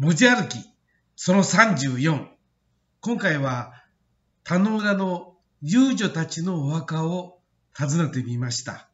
文字歩き、その34。今回は、田野浦の遊女たちのお墓を訪ねてみました。